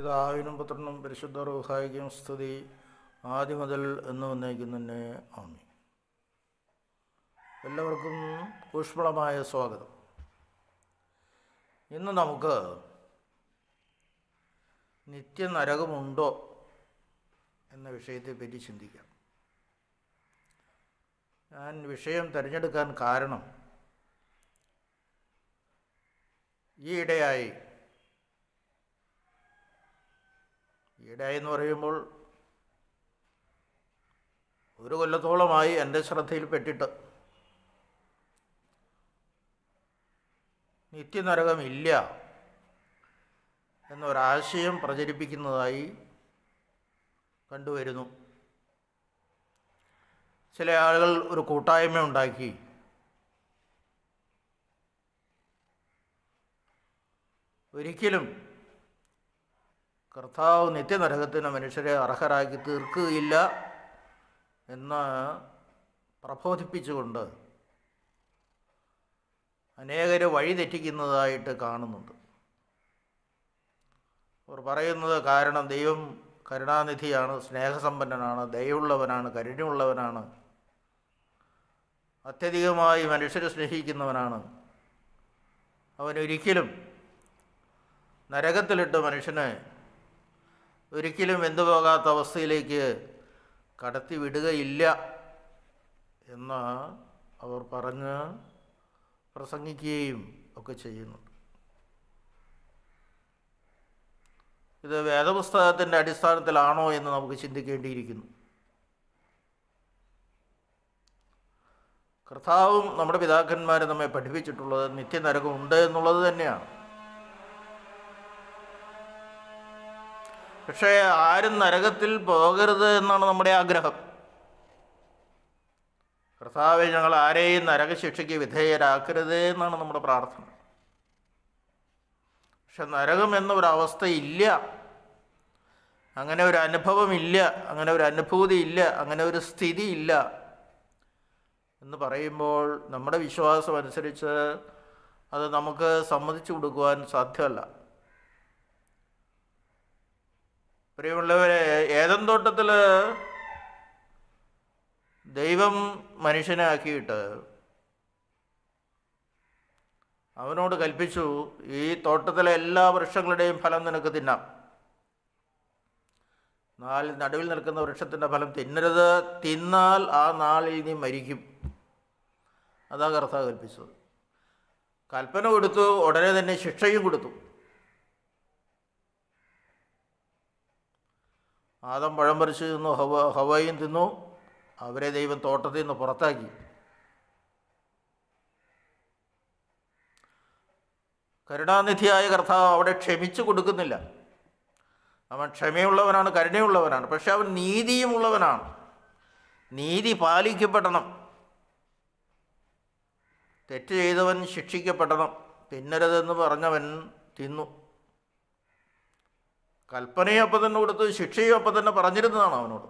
ഇത് ആവിനും പുത്രനും പരിശുദ്ധ റോഹായികം സ്തുതി ആദ്യ മുതൽ എന്ന് വന്നേക്കുന്നു തന്നെ ആമി എല്ലാവർക്കും ഊഷ്മളമായ സ്വാഗതം ഇന്ന് നമുക്ക് നിത്യനരകമുണ്ടോ എന്ന വിഷയത്തെപ്പറ്റി ചിന്തിക്കാം ഞാൻ വിഷയം തിരഞ്ഞെടുക്കാൻ കാരണം ഈയിടെയായി ഈയിടെയായി എന്ന് പറയുമ്പോൾ ഒരു കൊല്ലത്തോളമായി എൻ്റെ ശ്രദ്ധയിൽപ്പെട്ടിട്ട് നിത്യനരകമില്ല എന്നൊരാശയം പ്രചരിപ്പിക്കുന്നതായി കണ്ടുവരുന്നു ചില ആളുകൾ ഒരു കൂട്ടായ്മ ഉണ്ടാക്കി ഒരിക്കലും കർത്താവ് നിത്യനരകത്തിന് മനുഷ്യരെ അർഹരാക്കി തീർക്കുകയില്ല എന്ന് പ്രബോധിപ്പിച്ചുകൊണ്ട് അനേകർ വഴിതെറ്റിക്കുന്നതായിട്ട് കാണുന്നുണ്ട് അവർ പറയുന്നത് കാരണം ദൈവം കരുണാനിധിയാണ് സ്നേഹസമ്പന്നനാണ് ദയുള്ളവനാണ് കരുണയുള്ളവനാണ് അത്യധികമായി മനുഷ്യരെ സ്നേഹിക്കുന്നവനാണ് അവനൊരിക്കലും നരകത്തിലിട്ട് മനുഷ്യനെ ഒരിക്കലും വെന്തുപോകാത്ത അവസ്ഥയിലേക്ക് കടത്തിവിടുകയില്ല എന്ന് അവർ പറഞ്ഞ് പ്രസംഗിക്കുകയും ഒക്കെ ചെയ്യുന്നുണ്ട് ഇത് വേദപുസ്തകത്തിൻ്റെ അടിസ്ഥാനത്തിലാണോ എന്ന് നമുക്ക് ചിന്തിക്കേണ്ടിയിരിക്കുന്നു കർത്താവും നമ്മുടെ പിതാക്കന്മാരും നമ്മെ പഠിപ്പിച്ചിട്ടുള്ളത് നിത്യനരകമുണ്ട് എന്നുള്ളത് തന്നെയാണ് പക്ഷേ ആരും നരകത്തിൽ പോകരുത് എന്നാണ് നമ്മുടെ ആഗ്രഹം കർത്താവ് ഞങ്ങൾ ആരെയും നരകശിക്ഷയ്ക്ക് വിധേയരാക്കരുത് എന്നാണ് നമ്മുടെ പ്രാർത്ഥന പക്ഷെ നരകം എന്നൊരവസ്ഥ ഇല്ല അങ്ങനെ ഒരു അനുഭവമില്ല അങ്ങനെ ഒരു അനുഭൂതി ഇല്ല അങ്ങനെ ഒരു സ്ഥിതി ഇല്ല എന്ന് പറയുമ്പോൾ നമ്മുടെ വിശ്വാസം അനുസരിച്ച് അത് നമുക്ക് സമ്മതിച്ചു കൊടുക്കുവാൻ സാധ്യമല്ല പ്രിയമുള്ളവരെ ഏതം തോട്ടത്തിൽ ദൈവം മനുഷ്യനാക്കിയിട്ട് അവനോട് കൽപ്പിച്ചു ഈ തോട്ടത്തിലെ എല്ലാ വൃക്ഷങ്ങളുടെയും ഫലം നിനക്ക് തിന്നാം നാല് നടുവിൽ നിൽക്കുന്ന വൃക്ഷത്തിൻ്റെ ഫലം തിന്നരുത് തിന്നാൽ ആ നാളിൽ നീ മരിക്കും അതാ കർത്താവ് കൽപ്പിച്ചത് കൽപ്പന കൊടുത്തു ഉടനെ തന്നെ ശിക്ഷയും കൊടുത്തു ആദം പഴം പറിച്ചു തിന്നു ഹവ ഹവയും തിന്നു അവരെ ദൈവം തോട്ടത്തിൽ നിന്ന് പുറത്താക്കി കരുണാനിധിയായ കർത്താവ് അവിടെ ക്ഷമിച്ചു കൊടുക്കുന്നില്ല അവൻ ക്ഷമയുള്ളവനാണ് കരുണയുള്ളവനാണ് പക്ഷെ അവൻ നീതിയുമുള്ളവനാണ് നീതി പാലിക്കപ്പെടണം തെറ്റ് ചെയ്തവൻ ശിക്ഷിക്കപ്പെടണം തിന്നരുതെന്ന് പറഞ്ഞവൻ തിന്നു കൽപ്പനയും അപ്പം തന്നെ കൊടുത്ത് ശിക്ഷയും അപ്പം തന്നെ പറഞ്ഞിരുന്നതാണ് അവനോട്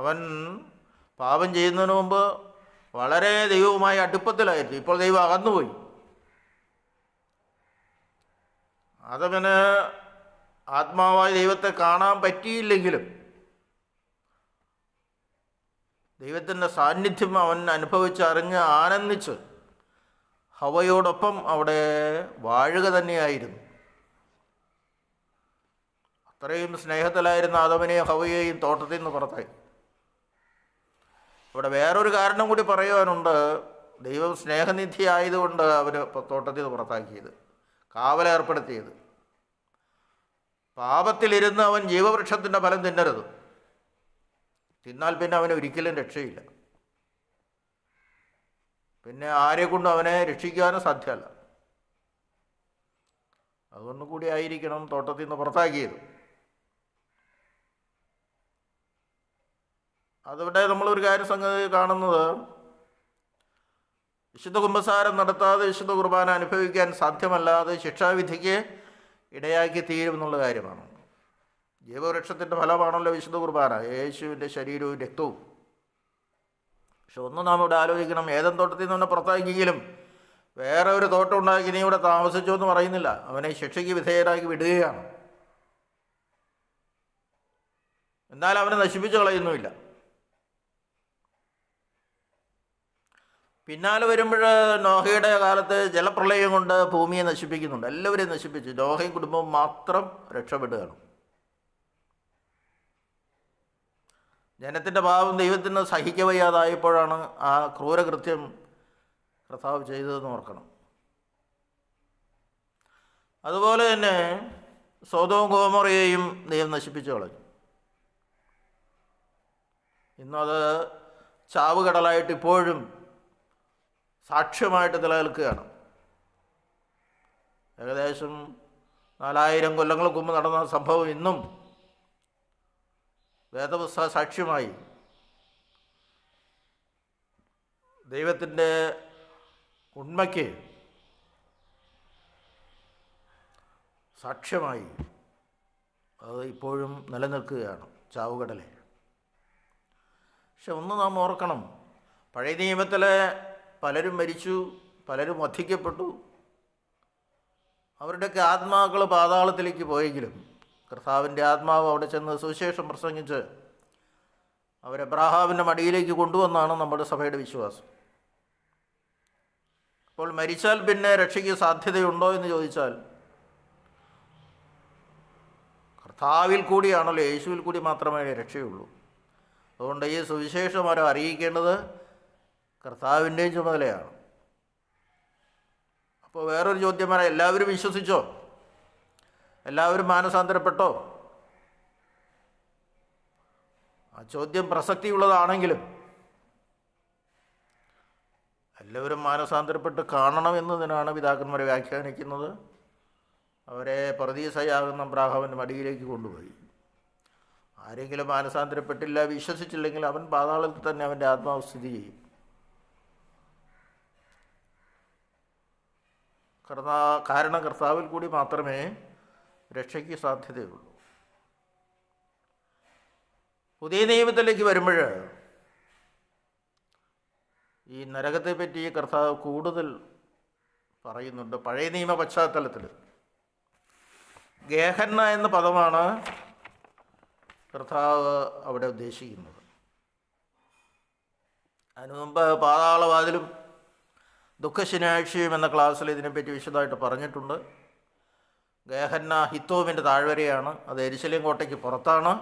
അവൻ പാപം ചെയ്യുന്നതിന് മുമ്പ് വളരെ ദൈവവുമായി അടുപ്പത്തിലായിരുന്നു ഇപ്പോൾ ദൈവം അകന്നുപോയി അതവന് ആത്മാവായ ദൈവത്തെ കാണാൻ പറ്റിയില്ലെങ്കിലും ദൈവത്തിൻ്റെ സാന്നിധ്യം അവൻ അനുഭവിച്ചറിഞ്ഞ് ആനന്ദിച്ച് ഹവയോടൊപ്പം അവിടെ വാഴുക തന്നെയായിരുന്നു അത്രയും സ്നേഹത്തിലായിരുന്ന ആദവനെയും ഹവയെയും തോട്ടത്തിൽ നിന്ന് പുറത്തായി ഇവിടെ വേറൊരു കാരണം കൂടി പറയുവാനുണ്ട് ദൈവം സ്നേഹനിധി ആയതുകൊണ്ട് അവർ തോട്ടത്തിൽ നിന്ന് പുറത്താക്കിയത് കാവലേർപ്പെടുത്തിയത് പാപത്തിലിരുന്ന് അവൻ ജീവവൃക്ഷത്തിൻ്റെ ഫലം തിന്നരുത് തിന്നാൽ പിന്നെ അവന് ഒരിക്കലും രക്ഷയില്ല പിന്നെ ആരെക്കൊണ്ടും അവനെ രക്ഷിക്കാനും സാധ്യമല്ല അതുകൊണ്ട് കൂടി ആയിരിക്കണം തോട്ടത്തിൽ നിന്ന് പുറത്താക്കിയത് അതിവിടെ നമ്മളൊരു കാര്യം സംഗതി കാണുന്നത് വിശുദ്ധ കുംഭസാരം നടത്താതെ വിശുദ്ധ കുർബാന അനുഭവിക്കാൻ സാധ്യമല്ലാതെ ശിക്ഷാവിധിക്ക് ഇടയാക്കി തീരും എന്നുള്ള കാര്യമാണ് ജീവവൃക്ഷത്തിൻ്റെ ഫലമാണല്ലോ വിശുദ്ധ കുർബാന യേശുവിൻ്റെ ശരീരവും രക്തവും പക്ഷെ ഒന്നും നാം ഇവിടെ ആലോചിക്കണം ഏതൻ തോട്ടത്തിൽ നിന്ന് പുറത്താക്കിയെങ്കിലും വേറെ ഒരു തോട്ടം ഉണ്ടാക്കി നീ ഇവിടെ താമസിച്ചു എന്ന് പറയുന്നില്ല അവനെ ശിക്ഷയ്ക്ക് വിധേയരാക്കി വിടുകയാണ് എന്നാൽ അവനെ നശിപ്പിച്ചു കളയുന്നുമില്ല പിന്നാലെ വരുമ്പോൾ നോഹയുടെ കാലത്ത് ജലപ്രളയം കൊണ്ട് ഭൂമിയെ നശിപ്പിക്കുന്നുണ്ട് എല്ലാവരെയും നശിപ്പിച്ചു നോഹയും കുടുംബവും മാത്രം രക്ഷപ്പെടുകയാണ് ജനത്തിൻ്റെ പാപം ദൈവത്തിന് സഹിക്കവയ്യാതായപ്പോഴാണ് ആ ക്രൂരകൃത്യം കർത്താവ് ചെയ്തതെന്ന് ഓർക്കണം അതുപോലെ തന്നെ സ്വതവും ഗോമറിയെയും ദൈവം നശിപ്പിച്ചു കളഞ്ഞു ഇന്നത് ചാവുകടലായിട്ട് ഇപ്പോഴും സാക്ഷ്യമായിട്ട് നിലനിൽക്കുകയാണ് ഏകദേശം നാലായിരം കൊല്ലങ്ങൾക്ക് മുമ്പ് നടന്ന സംഭവം ഇന്നും വേദപുസ്തക സാക്ഷ്യമായി ദൈവത്തിൻ്റെ ഉണ്മയ്ക്ക് സാക്ഷ്യമായി അത് ഇപ്പോഴും നിലനിൽക്കുകയാണ് ചാവുകടലെ പക്ഷെ ഒന്ന് നാം ഓർക്കണം പഴയ നിയമത്തിൽ പലരും മരിച്ചു പലരും വധിക്കപ്പെട്ടു അവരുടെയൊക്കെ ആത്മാക്കൾ പാതാളത്തിലേക്ക് പോയെങ്കിലും കർത്താവിൻ്റെ ആത്മാവ് അവിടെ ചെന്ന് സുവിശേഷം പ്രസംഗിച്ച് അവരെ ബ്രാഹാവിൻ്റെ മടിയിലേക്ക് കൊണ്ടുവന്നാണ് നമ്മുടെ സഭയുടെ വിശ്വാസം അപ്പോൾ മരിച്ചാൽ പിന്നെ രക്ഷയ്ക്ക് സാധ്യതയുണ്ടോ എന്ന് ചോദിച്ചാൽ കർത്താവിൽ കൂടിയാണല്ലോ യേശുവിൽ കൂടി മാത്രമേ രക്ഷയുള്ളൂ അതുകൊണ്ട് ഈ സുവിശേഷം അവരെ അറിയിക്കേണ്ടത് കർത്താവിൻ്റെയും ചുമതലയാണ് അപ്പോൾ വേറൊരു ചോദ്യം വരാം എല്ലാവരും വിശ്വസിച്ചോ എല്ലാവരും മാനസാന്തരപ്പെട്ടോ ആ ചോദ്യം പ്രസക്തിയുള്ളതാണെങ്കിലും എല്ലാവരും മാനസാന്തരപ്പെട്ട് കാണണമെന്നതിനാണ് പിതാക്കന്മാരെ വ്യാഖ്യാനിക്കുന്നത് അവരെ പ്രതീസയാകുന്ന പ്രാഹവൻ്റെ മടിയിലേക്ക് കൊണ്ടുപോയി ആരെങ്കിലും മാനസാന്തരപ്പെട്ടില്ല വിശ്വസിച്ചില്ലെങ്കിൽ അവൻ പാതാളത്തിൽ തന്നെ അവൻ്റെ ആത്മാവ് സ്ഥിതി ചെയ്യും കർത്താ കാരണം കർത്താവിൽ കൂടി മാത്രമേ രക്ഷയ്ക്ക് സാധ്യതയുള്ളൂ പുതിയ നിയമത്തിലേക്ക് വരുമ്പോൾ ഈ നരകത്തെ പറ്റി കർത്താവ് കൂടുതൽ പറയുന്നുണ്ട് പഴയ നിയമ പശ്ചാത്തലത്തിൽ ഗേഹന്ന എന്ന പദമാണ് കർത്താവ് അവിടെ ഉദ്ദേശിക്കുന്നത് അതിനു മുമ്പ് പാതാളവാതിലും ദുഃഖശനിയാഴ്ചയും എന്ന ക്ലാസ്സിൽ ഇതിനെപ്പറ്റി വിശദമായിട്ട് പറഞ്ഞിട്ടുണ്ട് ഗേഹന്ന ഹിത്തോമിൻ്റെ താഴ്വരയാണ് അത് എരിശലേം കോട്ടയ്ക്ക് പുറത്താണ്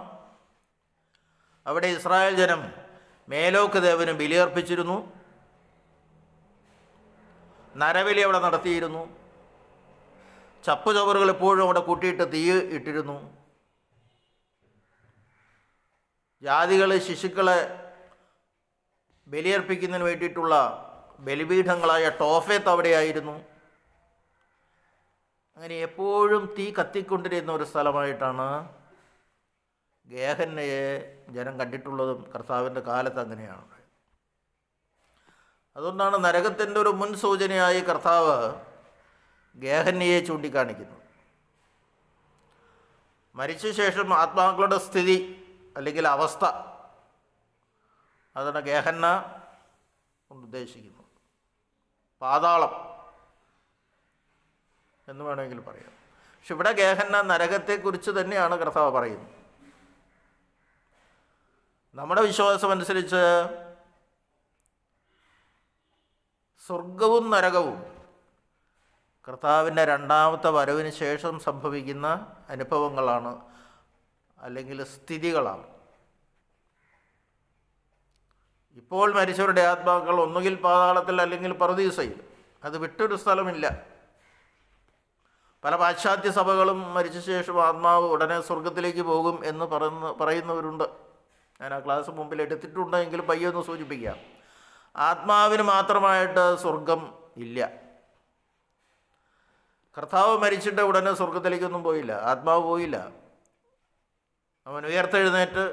അവിടെ ഇസ്രായേൽ ജനം മേലോക്ക് ദേവന് ബലിയർപ്പിച്ചിരുന്നു നരബലി അവിടെ നടത്തിയിരുന്നു ചപ്പ് ചവറുകൾ എപ്പോഴും അവിടെ കൂട്ടിയിട്ട് തീ ഇട്ടിരുന്നു ജാതികൾ ശിശുക്കളെ ബലിയർപ്പിക്കുന്നതിന് വേണ്ടിയിട്ടുള്ള ബലിപീഠങ്ങളായ ടോഫേത്ത് അവിടെയായിരുന്നു അങ്ങനെ എപ്പോഴും തീ കത്തിക്കൊണ്ടിരുന്ന ഒരു സ്ഥലമായിട്ടാണ് ഗേഹന്നയെ ജനം കണ്ടിട്ടുള്ളതും കർത്താവിൻ്റെ കാലത്ത് അങ്ങനെയാണ് അതുകൊണ്ടാണ് നരകത്തിൻ്റെ ഒരു മുൻസൂചനയായി കർത്താവ് ഗേഹന്നയെ ചൂണ്ടിക്കാണിക്കുന്നത് മരിച്ച ശേഷം ആത്മാക്കളുടെ സ്ഥിതി അല്ലെങ്കിൽ അവസ്ഥ അതാണ് ഗേഹന്ന കൊണ്ട് ഉദ്ദേശിക്കുന്നത് പാതാളം എന്ന് വേണമെങ്കിൽ പറയാം പക്ഷെ ഇവിടെ ഗേഹന്ന നരകത്തെക്കുറിച്ച് തന്നെയാണ് കർത്താവ് പറയുന്നത് നമ്മുടെ വിശ്വാസം അനുസരിച്ച് സ്വർഗവും നരകവും കർത്താവിൻ്റെ രണ്ടാമത്തെ വരവിന് ശേഷം സംഭവിക്കുന്ന അനുഭവങ്ങളാണ് അല്ലെങ്കിൽ സ്ഥിതികളാണ് ഇപ്പോൾ മരിച്ചവരുടെ ആത്മാക്കൾ ഒന്നുകിൽ പാതാളത്തിൽ അല്ലെങ്കിൽ പറദീസയിൽ അത് വിട്ടൊരു സ്ഥലമില്ല പല പാശ്ചാത്യ സഭകളും മരിച്ച ശേഷം ആത്മാവ് ഉടനെ സ്വർഗത്തിലേക്ക് പോകും എന്ന് പറയുന്ന പറയുന്നവരുണ്ട് ഞാൻ ആ ക്ലാസ് മുമ്പിൽ എടുത്തിട്ടുണ്ടെങ്കിലും എങ്കിലും പയ്യൊന്ന് സൂചിപ്പിക്കാം ആത്മാവിന് മാത്രമായിട്ട് സ്വർഗം ഇല്ല കർത്താവ് മരിച്ചിട്ട് ഉടനെ സ്വർഗത്തിലേക്കൊന്നും പോയില്ല ആത്മാവ് പോയില്ല അവൻ ഉയർത്തെഴുന്നേറ്റ്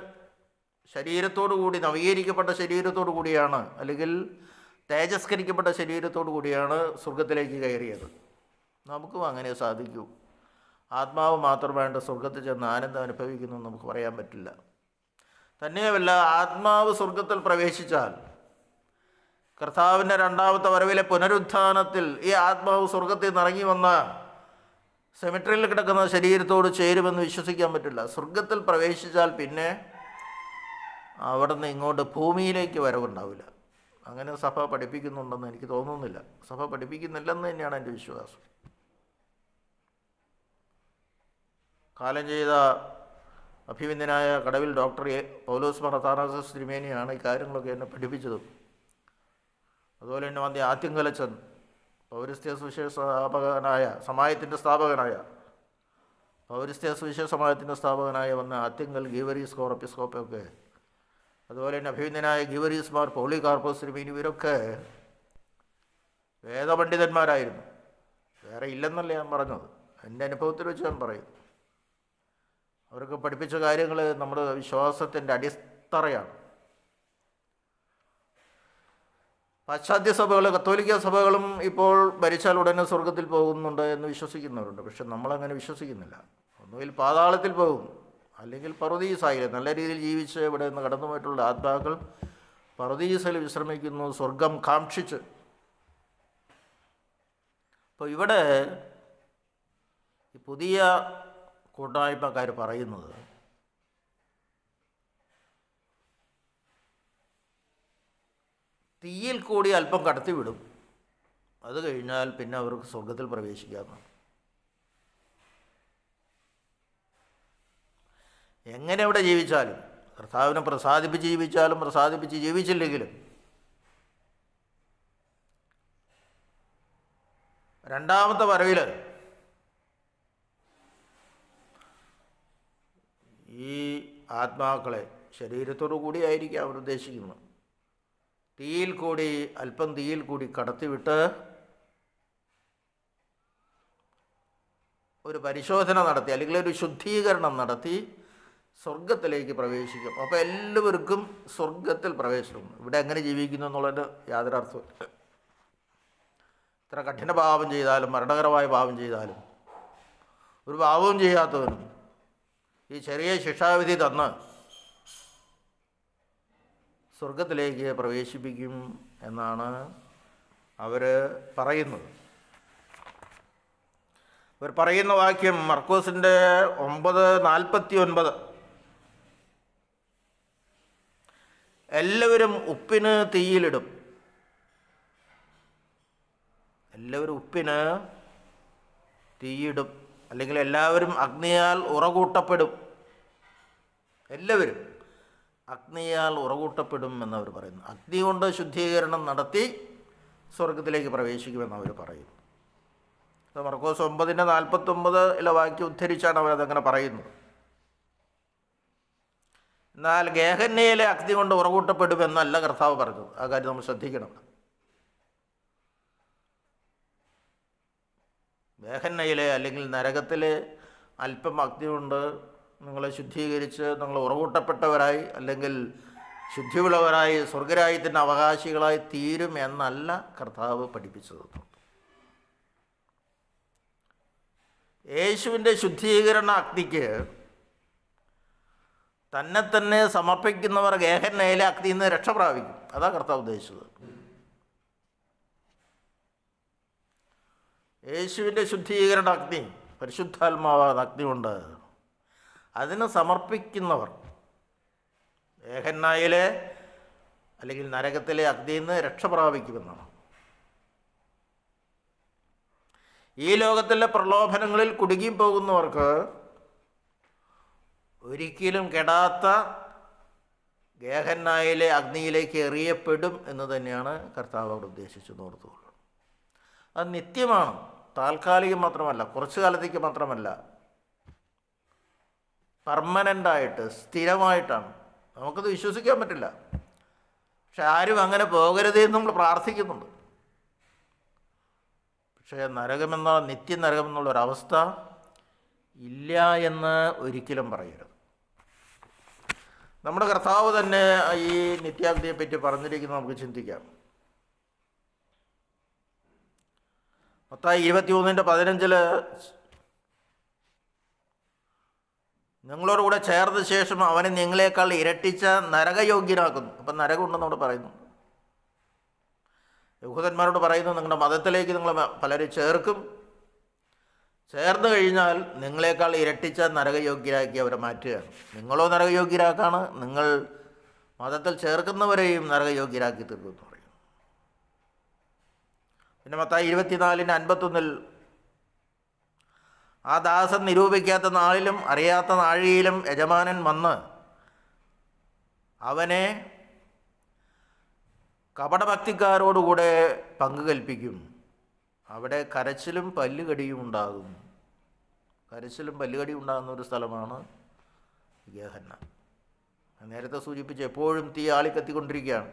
ശരീരത്തോടു കൂടി നവീകരിക്കപ്പെട്ട ശരീരത്തോടു കൂടിയാണ് അല്ലെങ്കിൽ തേജസ്കരിക്കപ്പെട്ട ശരീരത്തോടു കൂടിയാണ് സ്വർഗത്തിലേക്ക് കയറിയത് നമുക്കും അങ്ങനെ സാധിക്കൂ ആത്മാവ് മാത്രം വേണ്ട സ്വർഗത്തിൽ ചെന്ന് ആനന്ദം അനുഭവിക്കുന്നു നമുക്ക് പറയാൻ പറ്റില്ല തന്നെയുമല്ല ആത്മാവ് സ്വർഗത്തിൽ പ്രവേശിച്ചാൽ കർത്താവിൻ്റെ രണ്ടാമത്തെ വരവിലെ പുനരുത്ഥാനത്തിൽ ഈ ആത്മാവ് സ്വർഗത്തിൽ നിന്ന് ഇറങ്ങി വന്ന സെമിട്രിയിൽ കിടക്കുന്ന ശരീരത്തോട് ചേരുമെന്ന് വിശ്വസിക്കാൻ പറ്റില്ല സ്വർഗത്തിൽ പ്രവേശിച്ചാൽ പിന്നെ നിന്ന് ഇങ്ങോട്ട് ഭൂമിയിലേക്ക് വരവുണ്ടാവില്ല അങ്ങനെ സഭ പഠിപ്പിക്കുന്നുണ്ടെന്ന് എനിക്ക് തോന്നുന്നില്ല സഭ പഠിപ്പിക്കുന്നില്ലെന്ന് തന്നെയാണ് എൻ്റെ വിശ്വാസം കാലം ചെയ്ത അഭിവിന്ദനായ കടവിൽ ഡോക്ടർ എ പൗലോസ് മറത്താനാസസ് ശ്രീമേനിയാണ് ഈ കാര്യങ്ങളൊക്കെ എന്നെ പഠിപ്പിച്ചത് അതുപോലെ തന്നെ വന്ന ആദ്യം കലച്ചൻ പൗരസ്ത്യ സുവിശേഷ സ്ഥാപകനായ സമായത്തിൻ്റെ സ്ഥാപകനായ പൗരസ്ത്യ സുവിശേഷ സമായത്തിൻ്റെ സ്ഥാപകനായ വന്ന ആത്യങ്കൽ ഗീവരീസ് കോറപ്പിസ്കോപ്പൊക്കെ അതുപോലെ തന്നെ അഭിവിന്ദനായ ഗീവരീസ് മാർ പൗളി കാർപ്പോസ് ശ്രീമേനി ഇവരൊക്കെ വേദപണ്ഡിതന്മാരായിരുന്നു വേറെ ഇല്ലെന്നല്ല ഞാൻ പറഞ്ഞത് എൻ്റെ അനുഭവത്തിൽ വെച്ച് ഞാൻ പറയും അവരൊക്കെ പഠിപ്പിച്ച കാര്യങ്ങൾ നമ്മുടെ വിശ്വാസത്തിൻ്റെ അടിത്തറയാണ് പാശ്ചാത്യ സഭകൾ കത്തോലിക്ക സഭകളും ഇപ്പോൾ ഭരിച്ചാൽ ഉടനെ സ്വർഗത്തിൽ പോകുന്നുണ്ട് എന്ന് വിശ്വസിക്കുന്നവരുണ്ട് പക്ഷെ നമ്മളങ്ങനെ വിശ്വസിക്കുന്നില്ല ഒന്നുകിൽ പാതാളത്തിൽ പോകും അല്ലെങ്കിൽ പറുദീസായി നല്ല രീതിയിൽ ജീവിച്ച് ഇവിടെ നിന്ന് കടന്നു പോയിട്ടുള്ള ആത്മാക്കൾ പറുദീസയിൽ വിശ്രമിക്കുന്നു സ്വർഗം കാക്ഷിച്ച് അപ്പോൾ ഇവിടെ പുതിയ കൂട്ടായ്മക്കാർ പറയുന്നത് തീയിൽ കൂടി അല്പം കടത്തിവിടും അത് കഴിഞ്ഞാൽ പിന്നെ അവർക്ക് സ്വർഗത്തിൽ പ്രവേശിക്കാമെന്നാണ് എങ്ങനെ ഇവിടെ ജീവിച്ചാലും കർത്താവിനെ പ്രസാദിപ്പിച്ച് ജീവിച്ചാലും പ്രസാദിപ്പിച്ച് ജീവിച്ചില്ലെങ്കിലും രണ്ടാമത്തെ വരവിൽ ആത്മാക്കളെ ശരീരത്തോടു കൂടിയായിരിക്കാം അവർ ഉദ്ദേശിക്കുന്നത് തീയിൽ കൂടി അല്പം തീയിൽ കൂടി കടത്തിവിട്ട് ഒരു പരിശോധന നടത്തി അല്ലെങ്കിൽ ഒരു ശുദ്ധീകരണം നടത്തി സ്വർഗത്തിലേക്ക് പ്രവേശിക്കും അപ്പോൾ എല്ലാവർക്കും സ്വർഗത്തിൽ പ്രവേശനം ഇവിടെ എങ്ങനെ ജീവിക്കുന്നു എന്നുള്ളതിൻ്റെ യാതൊരു അർത്ഥമില്ല ഇത്ര കഠിന ഭാവം ചെയ്താലും മരണകരമായ ഭാവം ചെയ്താലും ഒരു ഭാവവും ചെയ്യാത്തവനും ഈ ചെറിയ ശിക്ഷാവിധി തന്ന് സ്വർഗത്തിലേക്ക് പ്രവേശിപ്പിക്കും എന്നാണ് അവർ പറയുന്നത് അവർ പറയുന്ന വാക്യം മർക്കോസിൻ്റെ ഒമ്പത് നാൽപ്പത്തി ഒൻപത് എല്ലാവരും ഉപ്പിന് തീയിലിടും എല്ലാവരും ഉപ്പിന് തീയിടും അല്ലെങ്കിൽ എല്ലാവരും അഗ്നിയാൽ ഉറകൂട്ടപ്പെടും എല്ലാവരും അഗ്നിയാൽ ഉറകൂട്ടപ്പെടും എന്നവർ പറയുന്നു അഗ്നി കൊണ്ട് ശുദ്ധീകരണം നടത്തി സ്വർഗത്തിലേക്ക് പ്രവേശിക്കുമെന്ന് അവർ പറയുന്നു മർക്കോസ് ഒമ്പതിൻ്റെ നാൽപ്പത്തൊമ്പത് ഇല വാക്യം ഉദ്ധരിച്ചാണ് അവരതങ്ങനെ പറയുന്നത് എന്നാൽ ഗേഹന്നയിലെ അഗ്നി കൊണ്ട് ഉറകൂട്ടപ്പെടുമെന്നല്ല കർത്താവ് പറഞ്ഞത് ആ കാര്യം നമ്മൾ ശ്രദ്ധിക്കണം വേഹന്നയിലെ അല്ലെങ്കിൽ നരകത്തിൽ അല്പം അഗ്നി കൊണ്ട് നിങ്ങളെ ശുദ്ധീകരിച്ച് നിങ്ങൾ ഉറവൂട്ടപ്പെട്ടവരായി അല്ലെങ്കിൽ ശുദ്ധിയുള്ളവരായി സ്വർഗരാജ്യത്തിൻ്റെ അവകാശികളായി തീരും എന്നല്ല കർത്താവ് പഠിപ്പിച്ചു യേശുവിൻ്റെ ശുദ്ധീകരണ അഗ്നിക്ക് തന്നെ തന്നെ സമർപ്പിക്കുന്നവർ ഗേഹനയിലെ അഗ്നിയിൽ നിന്ന് രക്ഷ പ്രാപിക്കും അതാ കർത്താവ് ഉദ്ദേശിച്ചത് യേശുവിൻ്റെ ശുദ്ധീകരണ അഗ്നി പരിശുദ്ധാത്മാവാദ അഗ്നി ഉണ്ട് അതിന് സമർപ്പിക്കുന്നവർ ഏഹന്നായിലെ അല്ലെങ്കിൽ നരകത്തിലെ അഗ്നിയിൽ നിന്ന് രക്ഷ പ്രാപിക്കുമെന്നാണ് ഈ ലോകത്തിലെ പ്രലോഭനങ്ങളിൽ കുടുങ്ങി പോകുന്നവർക്ക് ഒരിക്കലും കെടാത്ത ഗേഹന്നായിലെ അഗ്നിയിലേക്ക് എറിയപ്പെടും എന്ന് തന്നെയാണ് കർത്താവ് അവിടെ ഉദ്ദേശിച്ചു നോർത്തുള്ളൂ അത് നിത്യമാണ് താൽക്കാലികം മാത്രമല്ല കുറച്ചു കാലത്തേക്ക് മാത്രമല്ല പെർമനൻ്റായിട്ട് സ്ഥിരമായിട്ടാണ് നമുക്കത് വിശ്വസിക്കാൻ പറ്റില്ല പക്ഷെ ആരും അങ്ങനെ പോകരുതേ എന്ന് നമ്മൾ പ്രാർത്ഥിക്കുന്നുണ്ട് പക്ഷേ നരകമെന്ന നിത്യ നരകമെന്നുള്ളൊരവസ്ഥ ഇല്ല എന്ന് ഒരിക്കലും പറയരുത് നമ്മുടെ കർത്താവ് തന്നെ ഈ നിത്യാവധിയെപ്പറ്റി പറഞ്ഞിരിക്കുന്നത് നമുക്ക് ചിന്തിക്കാം മൊത്തം ഇരുപത്തി മൂന്നിൻ്റെ പതിനഞ്ചിൽ നിങ്ങളോടുകൂടെ ചേർത്ത ശേഷം അവനെ നിങ്ങളെക്കാൾ ഇരട്ടിച്ച നരകയോഗ്യനാക്കുന്നു അപ്പം നരകമുണ്ടെന്ന് അവിടെ പറയുന്നു യഹൂദന്മാരോട് പറയുന്നു നിങ്ങളുടെ മതത്തിലേക്ക് നിങ്ങൾ പലരെ ചേർക്കും ചേർന്ന് കഴിഞ്ഞാൽ നിങ്ങളെക്കാൾ ഇരട്ടിച്ച നരകയോഗ്യരാക്കി അവരെ മാറ്റുകയാണ് നിങ്ങളോ നരകയോഗ്യരാക്കാണ് നിങ്ങൾ മതത്തിൽ ചേർക്കുന്നവരെയും നരകയോഗ്യരാക്കി തീർക്കുന്നു പിന്നെ മത്തായി ഇരുപത്തിനാലിന് അൻപത്തൊന്നിൽ ആ ദാസൻ നിരൂപിക്കാത്ത നാളിലും അറിയാത്ത നാഴിയിലും യജമാനൻ വന്ന് അവനെ കപടഭക്തിക്കാരോടുകൂടെ പങ്കുകൽപ്പിക്കും കൽപ്പിക്കും അവിടെ കരച്ചിലും പല്ലുകടിയും ഉണ്ടാകും കരച്ചിലും പല്ലുകടിയും ഉണ്ടാകുന്ന ഒരു സ്ഥലമാണ് ഗേഹന്ന നേരത്തെ സൂചിപ്പിച്ച് എപ്പോഴും തീ ആളിക്കത്തിക്കൊണ്ടിരിക്കുകയാണ്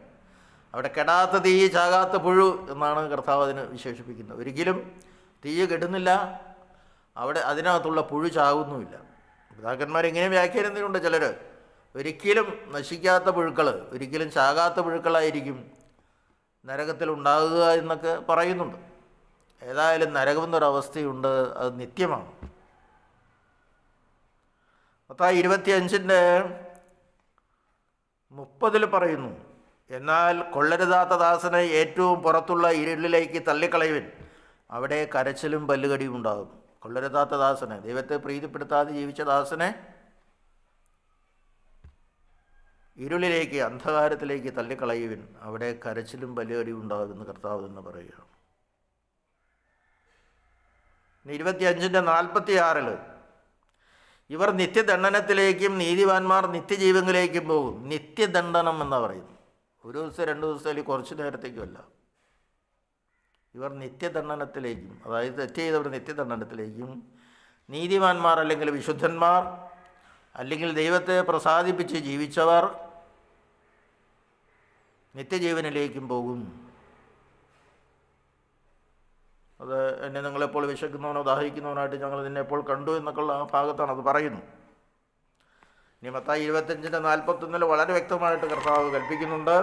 അവിടെ കെടാത്ത തീ ചാകാത്ത പുഴു എന്നാണ് കർത്താവ് അതിന് വിശേഷിപ്പിക്കുന്നത് ഒരിക്കലും തീ കെട്ടുന്നില്ല അവിടെ അതിനകത്തുള്ള പുഴു ചാകുന്നുമില്ല പിതാക്കന്മാർ ഇങ്ങനെ വ്യാഖ്യാനിക്കുന്നുണ്ട് ചിലർ ഒരിക്കലും നശിക്കാത്ത പുഴുക്കൾ ഒരിക്കലും ചാകാത്ത പുഴുക്കളായിരിക്കും നരകത്തിൽ ഉണ്ടാകുക എന്നൊക്കെ പറയുന്നുണ്ട് ഏതായാലും നരകം എന്നൊരവസ്ഥയുണ്ട് അത് നിത്യമാണ് മൊത്തം ഇരുപത്തിയഞ്ചിൻ്റെ മുപ്പതിൽ പറയുന്നു എന്നാൽ കൊള്ളരുതാത്ത ദാസനെ ഏറ്റവും പുറത്തുള്ള ഇരുളിലേക്ക് തള്ളിക്കളയുവിൻ അവിടെ കരച്ചിലും പല്ലുകടിയും ഉണ്ടാകും കൊള്ളരുതാത്ത ദാസനെ ദൈവത്തെ പ്രീതിപ്പെടുത്താതെ ജീവിച്ച ദാസനെ ഇരുളിലേക്ക് അന്ധകാരത്തിലേക്ക് തള്ളിക്കളയുവിൻ അവിടെ കരച്ചിലും പല്ലുകടിയും ഉണ്ടാകുമെന്ന് കർത്താവ് എന്ന് പറയുകയാണ് ഇരുപത്തിയഞ്ചിൻ്റെ നാൽപ്പത്തിയാറിൽ ഇവർ നിത്യദണ്ഡനത്തിലേക്കും നീതിവാന്മാർ നിത്യജീവങ്ങളിലേക്കും പോകും നിത്യദണ്ഡനം എന്ന് പറയുന്നു ഒരു ദിവസം രണ്ട് ദിവസം അല്ലെങ്കിൽ കുറച്ച് നേരത്തേക്കുമല്ല ഇവർ നിത്യദണ്ഡനത്തിലേക്കും അതായത് തെറ്റ് ചെയ്തവർ നിത്യദണ്ഡനത്തിലേക്കും നീതിമാന്മാർ അല്ലെങ്കിൽ വിശുദ്ധന്മാർ അല്ലെങ്കിൽ ദൈവത്തെ പ്രസാദിപ്പിച്ച് ജീവിച്ചവർ നിത്യജീവനിലേക്കും പോകും അത് എന്നെ നിങ്ങളെപ്പോൾ വിശക്കുന്നവനോ ദാഹിക്കുന്നവനായിട്ട് ഞങ്ങൾ നിന്നെ എപ്പോൾ കണ്ടു എന്നൊക്കെയുള്ള ആ ഭാഗത്താണ് അത് പറയുന്നു ഇനി മത്തായി ഇരുപത്തഞ്ചിൻ്റെ നാൽപ്പത്തൊന്നിൽ വളരെ വ്യക്തമായിട്ട് കർത്താവ് കൽപ്പിക്കുന്നുണ്ട്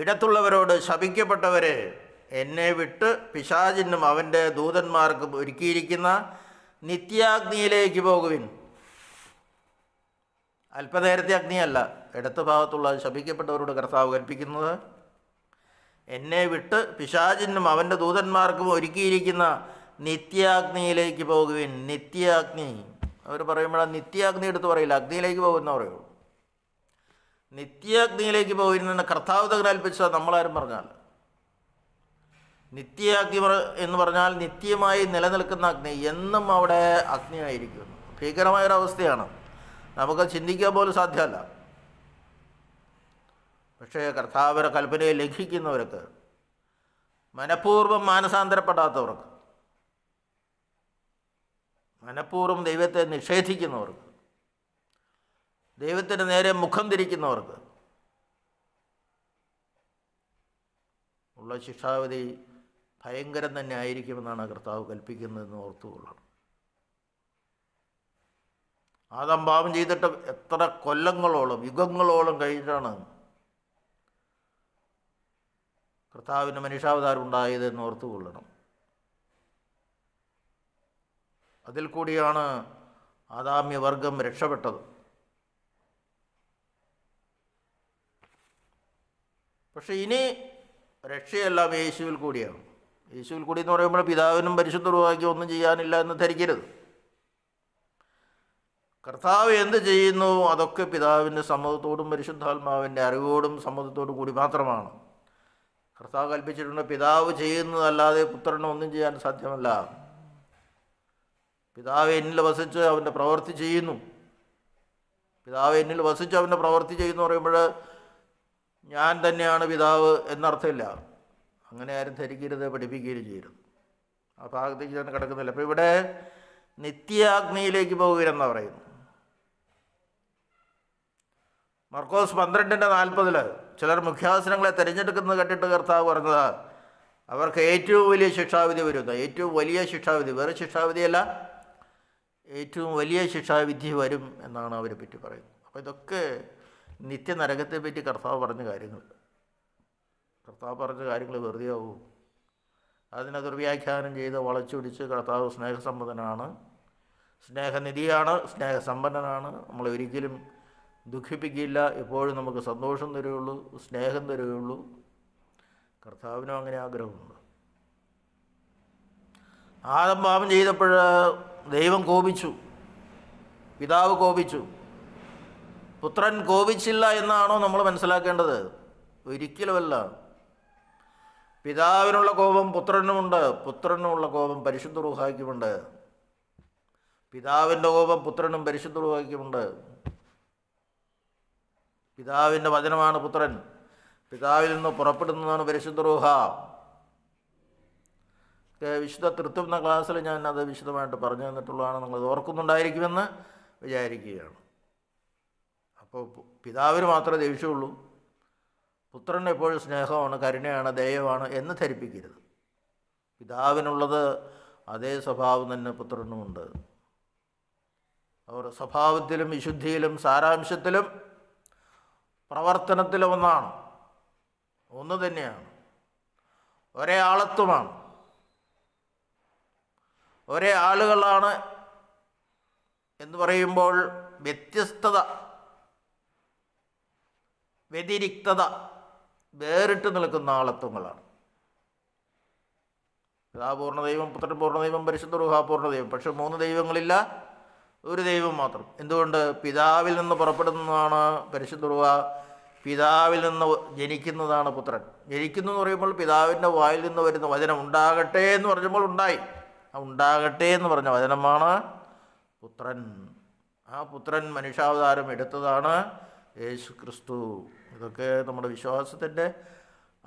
ഇടത്തുള്ളവരോട് ശപിക്കപ്പെട്ടവരെ എന്നെ വിട്ട് പിശാചിനും അവൻ്റെ ദൂതന്മാർക്കും ഒരുക്കിയിരിക്കുന്ന നിത്യാഗ്നിയിലേക്ക് പോകുവിൻ അല്പനേരത്തെ അഗ്നിയല്ല ഇടത്ത് ഭാഗത്തുള്ള ശപിക്കപ്പെട്ടവരോട് കർത്താവ് കൽപ്പിക്കുന്നത് എന്നെ വിട്ട് പിശാചിനും അവൻ്റെ ദൂതന്മാർക്കും ഒരുക്കിയിരിക്കുന്ന നിത്യാഗ്നിയിലേക്ക് പോകുവിൻ നിത്യാഗ്നി അവർ പറയുമ്പോൾ നിത്യാഗ്നി എടുത്ത് പറയില്ല അഗ്നിയിലേക്ക് പോകുന്ന പറയുള്ളൂ നിത്യാഗ്നിയിലേക്ക് പോയിരുന്ന കർത്താവ് തകരാൽപ്പിച്ച നമ്മളാരും പറഞ്ഞാൽ നിത്യാഗ്നി എന്ന് പറഞ്ഞാൽ നിത്യമായി നിലനിൽക്കുന്ന അഗ്നി എന്നും അവിടെ അഗ്നിയായിരിക്കുന്നു ഭീകരമായൊരവസ്ഥയാണ് നമുക്ക് ചിന്തിക്കാൻ പോലും സാധ്യമല്ല പക്ഷേ കർത്താവിൻ്റെ കൽപ്പനയെ ലംഘിക്കുന്നവർക്ക് മനഃപൂർവ്വം മാനസാന്തരപ്പെടാത്തവർക്ക് മനഃപൂർവ്വം ദൈവത്തെ നിഷേധിക്കുന്നവർക്ക് ദൈവത്തിന് നേരെ മുഖം തിരിക്കുന്നവർക്ക് ഉള്ള ശിക്ഷാവിധി ഭയങ്കരം തന്നെ ആയിരിക്കുമെന്നാണ് കർത്താവ് കൽപ്പിക്കുന്നതെന്ന് ഓർത്തുകൊള്ളണം ആദം പാപം ചെയ്തിട്ട് എത്ര കൊല്ലങ്ങളോളം യുഗങ്ങളോളം കഴിഞ്ഞിട്ടാണ് കർത്താവിൻ്റെ മനുഷ്യാവതാരം ഉണ്ടായതെന്ന് ഓർത്തുകൊള്ളണം അതിൽ കൂടിയാണ് ആദാമ്യവർഗം രക്ഷപ്പെട്ടത് പക്ഷെ ഇനി രക്ഷയെല്ലാം യേശുവിൽ കൂടിയാണ് യേശുവിൽ കൂടി എന്ന് പറയുമ്പോൾ പിതാവിനും പരിശുദ്ധ റുവാക്കും ഒന്നും ചെയ്യാനില്ല എന്ന് ധരിക്കരുത് കർത്താവ് എന്ത് ചെയ്യുന്നു അതൊക്കെ പിതാവിൻ്റെ സമ്മതത്തോടും പരിശുദ്ധാത്മാവിൻ്റെ അറിവോടും സമ്മതത്തോടും കൂടി മാത്രമാണ് കർത്താവ് കൽപ്പിച്ചിട്ടുണ്ട് പിതാവ് ചെയ്യുന്നതല്ലാതെ പുത്രനൊന്നും ചെയ്യാൻ സാധ്യമല്ല പിതാവ് എന്നിൽ വസിച്ച് അവൻ്റെ പ്രവൃത്തി ചെയ്യുന്നു പിതാവ് എന്നിൽ വസിച്ച് അവൻ്റെ പ്രവൃത്തി ചെയ്യുന്നു പറയുമ്പോൾ ഞാൻ തന്നെയാണ് പിതാവ് എന്നർത്ഥമില്ല അങ്ങനെ ആരും ധരിക്കരുത് പഠിപ്പിക്കുകയും ചെയ്യരുത് ആ ഭാഗത്തേക്ക് ഞാൻ കിടക്കുന്നില്ല അപ്പോൾ ഇവിടെ നിത്യാഗ്നിയിലേക്ക് പോകുകയെന്ന് പറയുന്നു മർക്കോസ് പന്ത്രണ്ടിൻ്റെ നാൽപ്പതിൽ ചിലർ മുഖ്യാസനങ്ങളെ തിരഞ്ഞെടുക്കുന്നത് കണ്ടിട്ട് കർത്താവ് പറഞ്ഞത് അവർക്ക് ഏറ്റവും വലിയ ശിക്ഷാവിധി വരുന്നത് ഏറ്റവും വലിയ ശിക്ഷാവിധി വേറെ ശിക്ഷാവിധിയല്ല ഏറ്റവും വലിയ ശിക്ഷാവിധി വരും എന്നാണ് അവരെ പറ്റി പറയുന്നത് അപ്പോൾ ഇതൊക്കെ നിത്യനരകത്തെ പറ്റി കർത്താവ് പറഞ്ഞ കാര്യങ്ങൾ കർത്താവ് പറഞ്ഞ കാര്യങ്ങൾ വെറുതെ ആവും അതിനെ ദുർവ്യാഖ്യാനം ചെയ്ത് വളച്ചൊടിച്ച് കർത്താവ് സ്നേഹസമ്പന്നനാണ് സ്നേഹനിധിയാണ് സ്നേഹസമ്പന്നനാണ് നമ്മൾ ഒരിക്കലും ദുഃഖിപ്പിക്കില്ല എപ്പോഴും നമുക്ക് സന്തോഷം തരുകയുള്ളൂ സ്നേഹം തരുകയുള്ളൂ കർത്താവിനും അങ്ങനെ ആഗ്രഹമുണ്ട് ആദം പാപം ചെയ്തപ്പോൾ ദൈവം കോപിച്ചു പിതാവ് കോപിച്ചു പുത്രൻ കോപിച്ചില്ല എന്നാണോ നമ്മൾ മനസ്സിലാക്കേണ്ടത് ഒരിക്കലുമല്ല പിതാവിനുള്ള കോപം പുത്രനുമുണ്ട് പുത്രനുമുള്ള കോപം പരിശുദ്ധ റുഹാക്കുമുണ്ട് പിതാവിൻ്റെ കോപം പുത്രനും പരിശുദ്ധ റുഹാക്കുമുണ്ട് പിതാവിൻ്റെ വചനമാണ് പുത്രൻ പിതാവിൽ നിന്ന് പുറപ്പെടുന്നതാണ് പരിശുദ്ധ റൂഹ വിശുദ്ധ തൃത്വം എന്ന ക്ലാസ്സിൽ ഞാൻ അത് വിശദമായിട്ട് പറഞ്ഞു തന്നിട്ടുള്ളതാണ് നിങ്ങൾ ഓർക്കുന്നുണ്ടായിരിക്കുമെന്ന് വിചാരിക്കുകയാണ് അപ്പോൾ പിതാവിന് മാത്രമേ ദേഷ്യമുള്ളൂ പുത്രൻ എപ്പോഴും സ്നേഹമാണ് കരുണയാണ് ദയവാണ് എന്ന് ധരിപ്പിക്കരുത് പിതാവിനുള്ളത് അതേ സ്വഭാവം തന്നെ പുത്രനുമുണ്ട് അവർ സ്വഭാവത്തിലും വിശുദ്ധിയിലും സാരാംശത്തിലും പ്രവർത്തനത്തിലും ഒന്നാണ് ഒന്ന് തന്നെയാണ് ഒരേ ആളത്വമാണ് ഒരേ ആളുകളാണ് എന്ന് പറയുമ്പോൾ വ്യത്യസ്തത വ്യതിരിക്തത വേറിട്ട് നിൽക്കുന്ന ആളത്വങ്ങളാണ് പിതാപൂർണ്ണ ദൈവം പുത്രൻ പൂർണ്ണ ദൈവം പരിശുദ്ധ റുഹാപൂർണ്ണ ദൈവം പക്ഷെ മൂന്ന് ദൈവങ്ങളില്ല ഒരു ദൈവം മാത്രം എന്തുകൊണ്ട് പിതാവിൽ നിന്ന് പുറപ്പെടുന്നതാണ് പരിശുദ്ധ റുഹ പിതാവിൽ നിന്ന് ജനിക്കുന്നതാണ് പുത്രൻ ജനിക്കുന്നു എന്ന് പറയുമ്പോൾ പിതാവിൻ്റെ വായിൽ നിന്ന് വരുന്ന വചനം ഉണ്ടാകട്ടെ എന്ന് പറഞ്ഞപ്പോൾ ഉണ്ടായി ഉണ്ടാകട്ടെ എന്ന് പറഞ്ഞ വചനമാണ് പുത്രൻ ആ പുത്രൻ മനുഷ്യാവതാരം എടുത്തതാണ് യേശു ക്രിസ്തു ഇതൊക്കെ നമ്മുടെ വിശ്വാസത്തിൻ്റെ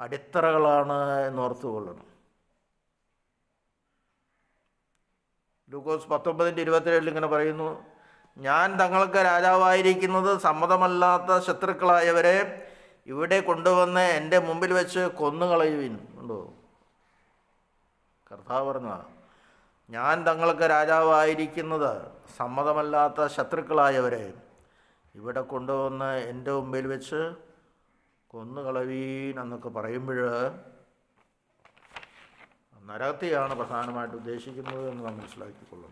അടിത്തറകളാണ് കൊള്ളണം ലൂക്കോസ് പത്തൊമ്പതിൻ്റെ ഇരുപത്തിരണ്ടിൽ ഇങ്ങനെ പറയുന്നു ഞാൻ തങ്ങൾക്ക് രാജാവായിരിക്കുന്നത് സമ്മതമല്ലാത്ത ശത്രുക്കളായവരെ ഇവിടെ കൊണ്ടുവന്ന് എൻ്റെ മുമ്പിൽ വെച്ച് കൊന്നുകളയുവിൻ ഉണ്ടോ കർത്താവ് പറഞ്ഞതാണ് ഞാൻ തങ്ങൾക്ക് രാജാവായിരിക്കുന്നത് സമ്മതമല്ലാത്ത ശത്രുക്കളായവരെ ഇവിടെ കൊണ്ടുവന്ന് എൻ്റെ മുമ്പിൽ വെച്ച് കൊന്നുകളവീൻ എന്നൊക്കെ പറയുമ്പോൾ നരകത്തെയാണ് പ്രധാനമായിട്ട് ഉദ്ദേശിക്കുന്നത് എന്ന് നാം മനസ്സിലാക്കിക്കൊള്ളും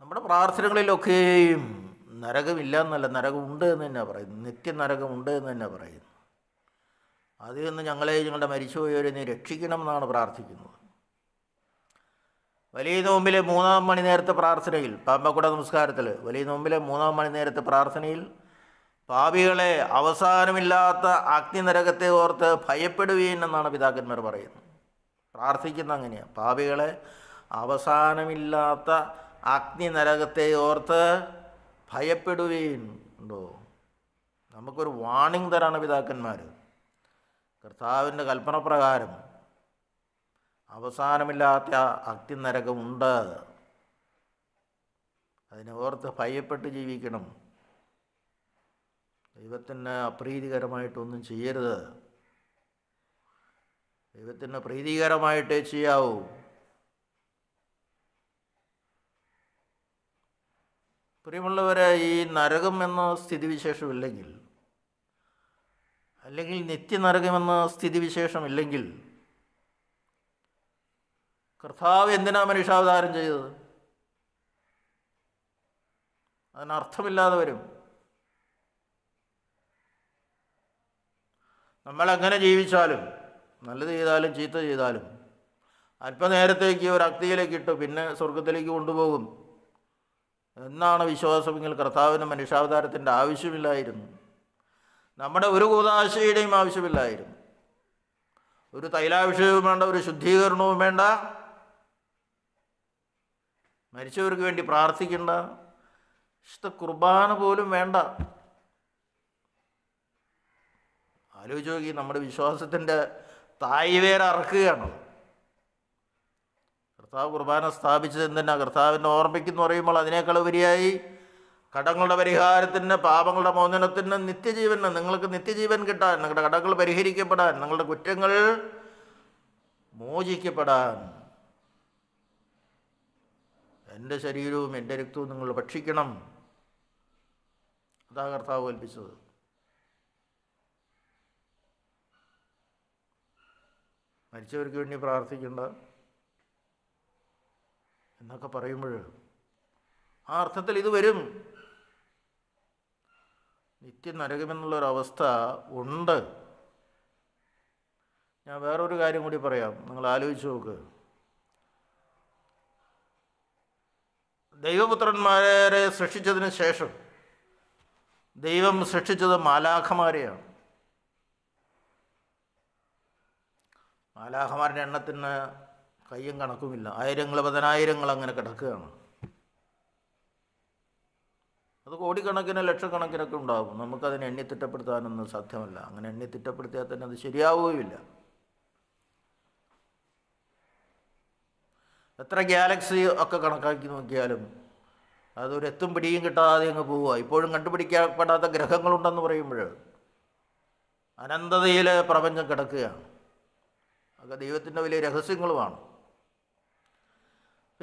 നമ്മുടെ പ്രാർത്ഥനകളിലൊക്കെയും നരകമില്ല എന്നല്ല നരകമുണ്ട് എന്ന് തന്നെയാണ് പറയുന്നത് നിത്യ നരകമുണ്ട് എന്ന് തന്നെ പറയുന്നു അതിൽ നിന്ന് ഞങ്ങളെ ഞങ്ങളുടെ മരിച്ചുപോയവരെ നീ രക്ഷിക്കണം എന്നാണ് പ്രാർത്ഥിക്കുന്നത് വലിയ നോമ്പിൽ മൂന്നാം മണി നേരത്തെ പ്രാർത്ഥനയിൽ പാമ്പക്കുട നമസ്കാരത്തിൽ വലിയ നോമ്പിൽ മൂന്നാം മണി നേരത്തെ പ്രാർത്ഥനയിൽ പാപികളെ അവസാനമില്ലാത്ത നരകത്തെ ഓർത്ത് ഭയപ്പെടുകയും എന്നാണ് പിതാക്കന്മാർ പറയുന്നത് പ്രാർത്ഥിക്കുന്ന അങ്ങനെയാണ് പാപികളെ അവസാനമില്ലാത്ത നരകത്തെ ഓർത്ത് ഭയപ്പെടുകയും ഉണ്ടോ നമുക്കൊരു വാണിംഗ് തരാണ് പിതാക്കന്മാർ കർത്താവിൻ്റെ കൽപ്പന പ്രകാരം അവസാനമില്ലാത്ത അഗ്നിനരകമുണ്ട് അതിനെ ഓർത്ത് ഭയപ്പെട്ട് ജീവിക്കണം ദൈവത്തിന് അപ്രീതികരമായിട്ടൊന്നും ചെയ്യരുത് ദൈവത്തിന് പ്രീതികരമായിട്ടേ ചെയ്യാവൂ പ്രിയമുള്ളവരെ ഈ നരകം എന്ന സ്ഥിതിവിശേഷമില്ലെങ്കിൽ അല്ലെങ്കിൽ നിത്യനരകമെന്ന സ്ഥിതിവിശേഷമില്ലെങ്കിൽ കർത്താവ് എന്തിനാ മനുഷ്യാവതാരം ചെയ്തത് അതിനർത്ഥമില്ലാതെ വരും നമ്മളെങ്ങനെ ജീവിച്ചാലും നല്ലത് ചെയ്താലും ചീത്ത ചെയ്താലും അല്പനേരത്തേക്ക് ഒരു അക്തിയിലേക്ക് ഇട്ട് പിന്നെ സ്വർഗത്തിലേക്ക് കൊണ്ടുപോകും എന്നാണ് വിശ്വാസമെങ്കിൽ കർത്താവിന് മനുഷ്യാവതാരത്തിൻ്റെ ആവശ്യമില്ലായിരുന്നു നമ്മുടെ ഒരു കൂതാശയുടെയും ആവശ്യമില്ലായിരുന്നു ഒരു തൈലാഭിഷേകവും വേണ്ട ഒരു ശുദ്ധീകരണവും വേണ്ട മരിച്ചവർക്ക് വേണ്ടി പ്രാർത്ഥിക്കണ്ട ഇഷ്ട കുർബാന പോലും വേണ്ട ആലോചിച്ച് നോക്കി നമ്മുടെ വിശ്വാസത്തിൻ്റെ തായ്വേര അറക്കുകയാണ് കർത്താവ് കുർബാന സ്ഥാപിച്ചത് എന്തിനാ കർത്താവിൻ്റെ ഓർമ്മിക്കുന്നു പറയുമ്പോൾ അതിനേക്കാൾ ഉപരിയായി കടങ്ങളുടെ പരിഹാരത്തിന് പാപങ്ങളുടെ മോചനത്തിന് നിത്യജീവന് നിങ്ങൾക്ക് നിത്യജീവൻ കിട്ടാൻ നിങ്ങളുടെ കടങ്ങൾ പരിഹരിക്കപ്പെടാൻ നിങ്ങളുടെ കുറ്റങ്ങൾ മോചിക്കപ്പെടാൻ എൻ്റെ ശരീരവും എൻ്റെ രക്തവും നിങ്ങൾ ഭക്ഷിക്കണം അതാ കർത്താവ് കൽപ്പിച്ചത് മരിച്ചവർക്ക് വേണ്ടി പ്രാർത്ഥിക്കേണ്ട എന്നൊക്കെ പറയുമ്പോൾ ആ അർത്ഥത്തിൽ ഇത് വരും നരകമെന്നുള്ളൊരവസ്ഥ ഉണ്ട് ഞാൻ വേറൊരു കാര്യം കൂടി പറയാം നിങ്ങൾ ആലോചിച്ച് നോക്ക് ദൈവപുത്രന്മാരെ സൃഷ്ടിച്ചതിന് ശേഷം ദൈവം സൃഷ്ടിച്ചത് മാലാഖമാരെയാണ് മാലാഖമാരുടെ എണ്ണത്തിന് കയ്യും കണക്കുമില്ല ആയിരങ്ങൾ പതിനായിരങ്ങൾ അങ്ങനെ കിടക്കുകയാണ് അത് കോടിക്കണക്കിന് ലക്ഷക്കണക്കിനൊക്കെ ഉണ്ടാകും നമുക്കതിനെ എണ്ണി തിട്ടപ്പെടുത്താനൊന്നും സാധ്യമല്ല അങ്ങനെ എണ്ണി തിട്ടപ്പെടുത്തിയാൽ തന്നെ അത് ശരിയാവുകയില്ല എത്ര ഗാലക്സി ഒക്കെ കണക്കാക്കി നോക്കിയാലും അതൊരു എത്തും പിടിയും കിട്ടാതെ അങ്ങ് പോവുക ഇപ്പോഴും കണ്ടുപിടിക്കപ്പെടാത്ത ഗ്രഹങ്ങളുണ്ടെന്ന് പറയുമ്പോൾ അനന്തതയിൽ പ്രപഞ്ചം കിടക്കുകയാണ് അതൊക്കെ ദൈവത്തിൻ്റെ വലിയ രഹസ്യങ്ങളുമാണ്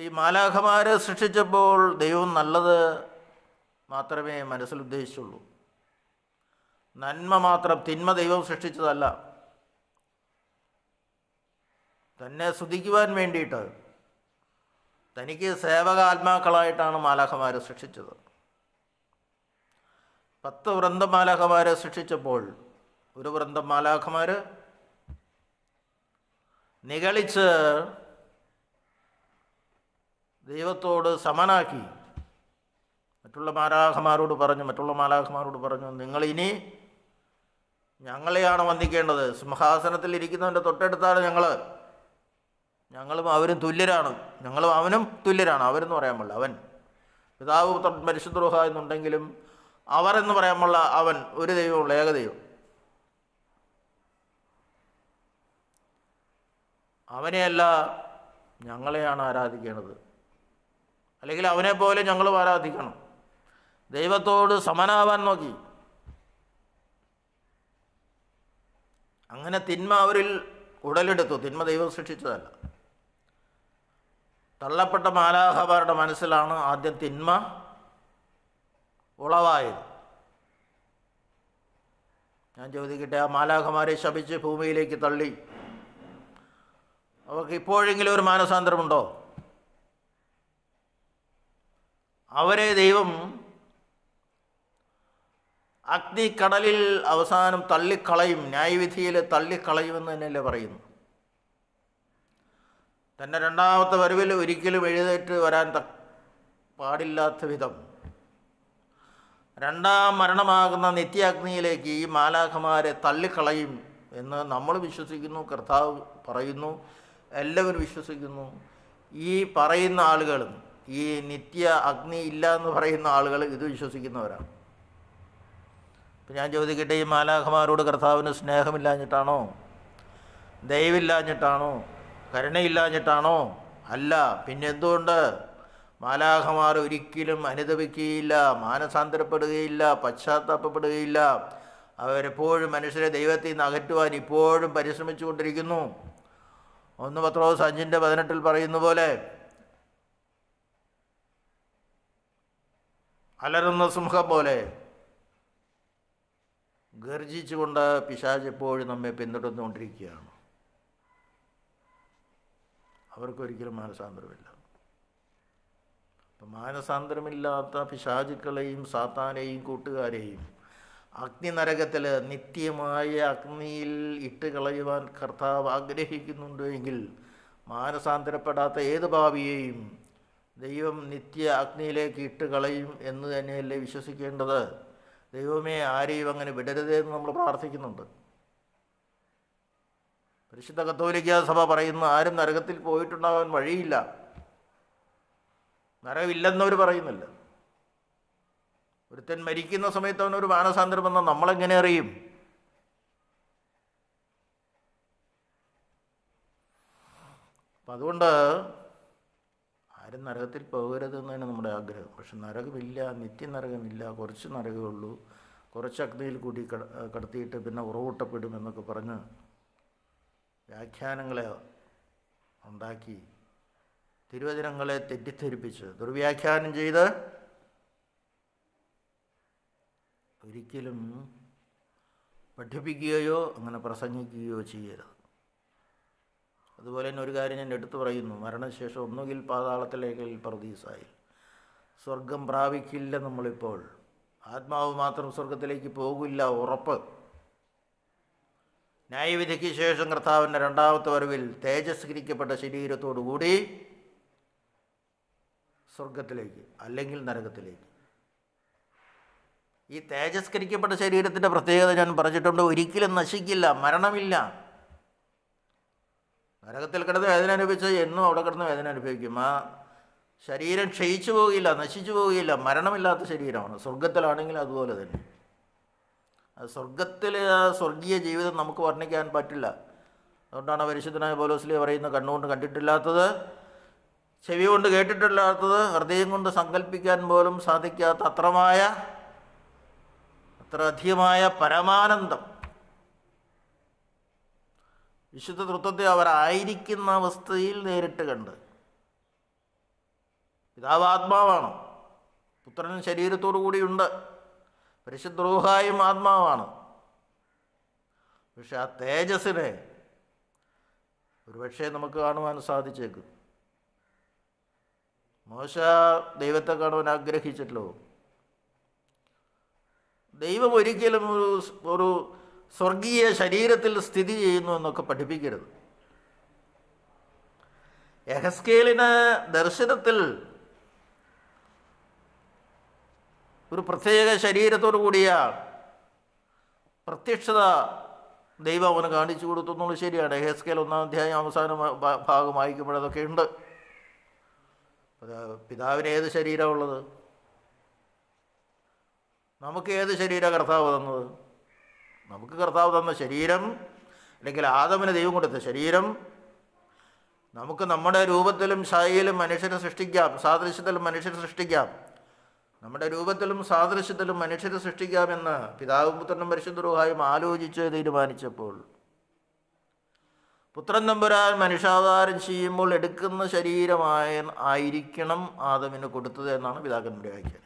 ഈ മാലാഖമാരെ സൃഷ്ടിച്ചപ്പോൾ ദൈവം നല്ലത് മാത്രമേ മനസ്സിൽ ഉദ്ദേശിച്ചുള്ളൂ നന്മ മാത്രം തിന്മ ദൈവം സൃഷ്ടിച്ചതല്ല തന്നെ സ്തുതിക്കുവാൻ വേണ്ടിയിട്ട് തനിക്ക് സേവക ആത്മാക്കളായിട്ടാണ് മാലാഖമാരെ സൃഷ്ടിച്ചത് പത്ത് വൃന്ദം മാലാഖമാരെ സൃഷ്ടിച്ചപ്പോൾ ഒരു വൃന്ദം മാലാഖമാർ നികളിച്ച് ദൈവത്തോട് സമനാക്കി മറ്റുള്ള മാലാഖമാരോട് പറഞ്ഞു മറ്റുള്ള മാലാഖമാരോട് പറഞ്ഞു നിങ്ങളിനി ഞങ്ങളെയാണ് വന്ദിക്കേണ്ടത് സിംഹാസനത്തിൽ ഇരിക്കുന്നവൻ്റെ തൊട്ടടുത്താണ് ഞങ്ങൾ ഞങ്ങളും അവരും തുല്യരാണ് ഞങ്ങളും അവനും തുല്യരാണ് അവരെന്ന് പറയാൻ പാടില്ല അവൻ പിതാവ് പുത്രൻ പരിശുദ്ധ എന്നുണ്ടെങ്കിലും അവർ എന്ന് പറയാൻ പാടില്ല അവൻ ഒരു ദൈവമുള്ള ഏകദൈവം അവനെയല്ല ഞങ്ങളെയാണ് ആരാധിക്കേണ്ടത് അല്ലെങ്കിൽ അവനെ പോലെ ഞങ്ങളും ആരാധിക്കണം ദൈവത്തോട് സമനാവാൻ നോക്കി അങ്ങനെ തിന്മ അവരിൽ ഉടലെടുത്തു തിന്മ ദൈവം സൃഷ്ടിച്ചതല്ല തള്ളപ്പെട്ട മാലാഹമാരുടെ മനസ്സിലാണ് ആദ്യം തിന്മ ഉളവായത് ഞാൻ ചോദിക്കട്ടെ ആ മാലാഹമാരെ ശപിച്ച് ഭൂമിയിലേക്ക് തള്ളി അവർക്ക് ഇപ്പോഴെങ്കിലും ഒരു മാനസാന്തരമുണ്ടോ അവരെ ദൈവം അഗ്നിക്കടലിൽ അവസാനം തള്ളിക്കളയും ന്യായവിധിയിൽ തള്ളിക്കളയുമെന്ന് തന്നെയല്ലേ പറയുന്നു തൻ്റെ രണ്ടാമത്തെ വരവിൽ ഒരിക്കലും എഴുന്നേറ്റ് വരാൻ ത പാടില്ലാത്ത വിധം രണ്ടാം മരണമാകുന്ന നിത്യാഗ്നിയിലേക്ക് ഈ മാലാഖമാരെ തള്ളിക്കളയും എന്ന് നമ്മൾ വിശ്വസിക്കുന്നു കർത്താവ് പറയുന്നു എല്ലാവരും വിശ്വസിക്കുന്നു ഈ പറയുന്ന ആളുകളും ഈ നിത്യ അഗ്നി ഇല്ല എന്ന് പറയുന്ന ആളുകൾ ഇത് വിശ്വസിക്കുന്നവരാണ് ഇപ്പം ഞാൻ ചോദിക്കട്ടെ ഈ മാലാഖമാരോട് കർത്താവിന് സ്നേഹമില്ലാഞ്ഞിട്ടാണോ ദയവില്ലാഞ്ഞിട്ടാണോ കരുണയില്ലാഞ്ഞിട്ടാണോ അല്ല പിന്നെന്തുകൊണ്ട് മാലാഹമാർ ഒരിക്കലും അനുദപിക്കുകയില്ല മാനസാന്തരപ്പെടുകയില്ല പശ്ചാത്താപപ്പെടുകയില്ല അവരെപ്പോഴും മനുഷ്യരെ ദൈവത്തിൽ നിന്ന് അകറ്റുവാൻ ഇപ്പോഴും പരിശ്രമിച്ചുകൊണ്ടിരിക്കുന്നു ഒന്ന് പത്രോ അഞ്ചിൻ്റെ പതിനെട്ടിൽ പറയുന്ന പോലെ അലരുന്ന സിംഹം പോലെ ഗർജിച്ചുകൊണ്ട് പിശാജ് എപ്പോഴും നമ്മെ പിന്തുടർന്നുകൊണ്ടിരിക്കുകയാണ് അവർക്കൊരിക്കലും മാനസാന്തരമില്ല അപ്പം മാനസാന്തരമില്ലാത്ത പിശാചുക്കളെയും സാത്താനെയും കൂട്ടുകാരെയും നരകത്തിൽ നിത്യമായ അഗ്നിയിൽ ഇട്ട് കളയുവാൻ കർത്താവ് ആഗ്രഹിക്കുന്നുണ്ടെങ്കിൽ മാനസാന്തരപ്പെടാത്ത ഏത് ഭാവിയെയും ദൈവം നിത്യ അഗ്നിയിലേക്ക് ഇട്ട് കളയും എന്ന് തന്നെയല്ലേ വിശ്വസിക്കേണ്ടത് ദൈവമേ ആരെയും അങ്ങനെ വിടരുതേ എന്ന് നമ്മൾ പ്രാർത്ഥിക്കുന്നുണ്ട് പരിശുദ്ധ കത്തോലിക്ക സഭ പറയുന്ന ആരും നരകത്തിൽ പോയിട്ടുണ്ടാകാൻ വഴിയില്ല നരകമില്ലെന്നവർ പറയുന്നില്ല ഒരുത്തൻ മരിക്കുന്ന സമയത്ത് അവനൊരു മാനസാന്തരം വന്നാൽ നമ്മളെങ്ങനെ അറിയും അപ്പം അതുകൊണ്ട് ആരും നരകത്തിൽ പോകരുത് എന്നാണ് നമ്മുടെ ആഗ്രഹം പക്ഷെ നരകമില്ല നിത്യനരകമില്ല കുറച്ച് നരകമുള്ളൂ ഉള്ളൂ കുറച്ച് അഗ്നിയിൽ കൂടി കടത്തിയിട്ട് പിന്നെ ഉറവൂട്ടപ്പെടും എന്നൊക്കെ പറഞ്ഞ് വ്യാഖ്യാനങ്ങളെ ഉണ്ടാക്കി തിരുവചനങ്ങളെ തെറ്റിദ്ധരിപ്പിച്ച് ദുർവ്യാഖ്യാനം ചെയ്ത് ഒരിക്കലും പഠിപ്പിക്കുകയോ അങ്ങനെ പ്രസംഗിക്കുകയോ ചെയ്യരുത് അതുപോലെ തന്നെ ഒരു കാര്യം ഞാൻ എടുത്തു പറയുന്നു മരണശേഷം ഒന്നുകിൽ പാതാളത്തിലേക്കിൽ പ്രതീസായി സ്വർഗം പ്രാപിക്കില്ല നമ്മളിപ്പോൾ ആത്മാവ് മാത്രം സ്വർഗത്തിലേക്ക് പോകില്ല ഉറപ്പ് ന്യായവിധിക്ക് ശേഷം കർത്താവിൻ്റെ രണ്ടാമത്തെ വരവിൽ തേജസ്കരിക്കപ്പെട്ട ശരീരത്തോടുകൂടി സ്വർഗത്തിലേക്ക് അല്ലെങ്കിൽ നരകത്തിലേക്ക് ഈ തേജസ്കരിക്കപ്പെട്ട ശരീരത്തിൻ്റെ പ്രത്യേകത ഞാൻ പറഞ്ഞിട്ടുണ്ട് ഒരിക്കലും നശിക്കില്ല മരണമില്ല നരകത്തിൽ കിടന്ന് വേദന അനുഭവിച്ച എന്നും അവിടെ കിടന്ന് വേദന അനുഭവിക്കും ആ ശരീരം ക്ഷയിച്ചു പോവുകയില്ല നശിച്ചു പോവുകയില്ല മരണമില്ലാത്ത ശരീരമാണ് സ്വർഗത്തിലാണെങ്കിൽ അതുപോലെ തന്നെ സ്വർഗത്തിൽ സ്വർഗീയ ജീവിതം നമുക്ക് വർണ്ണിക്കാൻ പറ്റില്ല അതുകൊണ്ടാണ് പരിശുദ്ധനായ പോലോസ്ലി പറയുന്നത് കണ്ണുകൊണ്ട് കണ്ടിട്ടില്ലാത്തത് ചെവി കൊണ്ട് കേട്ടിട്ടില്ലാത്തത് ഹൃദയം കൊണ്ട് സങ്കല്പിക്കാൻ പോലും സാധിക്കാത്ത അത്രമായ അത്ര അധികമായ പരമാനന്ദം വിശുദ്ധ തൃത്വത്തെ അവരായിരിക്കുന്ന അവസ്ഥയിൽ നേരിട്ട് കണ്ട് പിതാവ് ആത്മാവാണ് പുത്രൻ ശരീരത്തോടു കൂടിയുണ്ട് പരിശുദ്ധ ആത്മാവാണ് പക്ഷെ ആ തേജസ്സിനെ ഒരുപക്ഷെ നമുക്ക് കാണുവാൻ സാധിച്ചേക്കും മോശ ദൈവത്തെ കാണുവാൻ ആഗ്രഹിച്ചിട്ടല്ലോ ദൈവം ഒരിക്കലും ഒരു ഒരു സ്വർഗീയ ശരീരത്തിൽ സ്ഥിതി ചെയ്യുന്നു എന്നൊക്കെ പഠിപ്പിക്കരുത് എഹസ്കേലിന് ദർശനത്തിൽ ഒരു പ്രത്യേക ശരീരത്തോടു കൂടിയ പ്രത്യക്ഷത ദൈവം അവന് കാണിച്ചു കൊടുത്തു എന്നുള്ളത് ശരിയാണ് ഹേസ്കേൽ ഒന്നാം അധ്യായം അവസാന ഭാഗം വായിക്കുമ്പോഴതൊക്കെ ഉണ്ട് പിതാവിന് ഏത് ശരീരമുള്ളത് നമുക്ക് ഏത് ശരീര കർത്താവ് തന്നത് നമുക്ക് കർത്താവ് തന്ന ശരീരം അല്ലെങ്കിൽ ആദമിന് ദൈവം കൊടുത്ത ശരീരം നമുക്ക് നമ്മുടെ രൂപത്തിലും ശൈലിയിലും മനുഷ്യനെ സൃഷ്ടിക്കാം സാദൃശ്യത്തിലും മനുഷ്യനെ സൃഷ്ടിക്കാം നമ്മുടെ രൂപത്തിലും സാദൃശ്യത്തിലും മനുഷ്യരെ സൃഷ്ടിക്കാമെന്ന് പിതാവും പുത്രനും പരിശുദ്ധരുമായും ആലോചിച്ച് തീരുമാനിച്ചപ്പോൾ പുത്രൻ നമ്പുരാൻ മനുഷ്യാവതാരം ചെയ്യുമ്പോൾ എടുക്കുന്ന ശരീരമായ ആയിരിക്കണം ആദമിന് കൊടുത്തത് എന്നാണ് പിതാക്കന്മാരുടെ വ്യാഖ്യാനം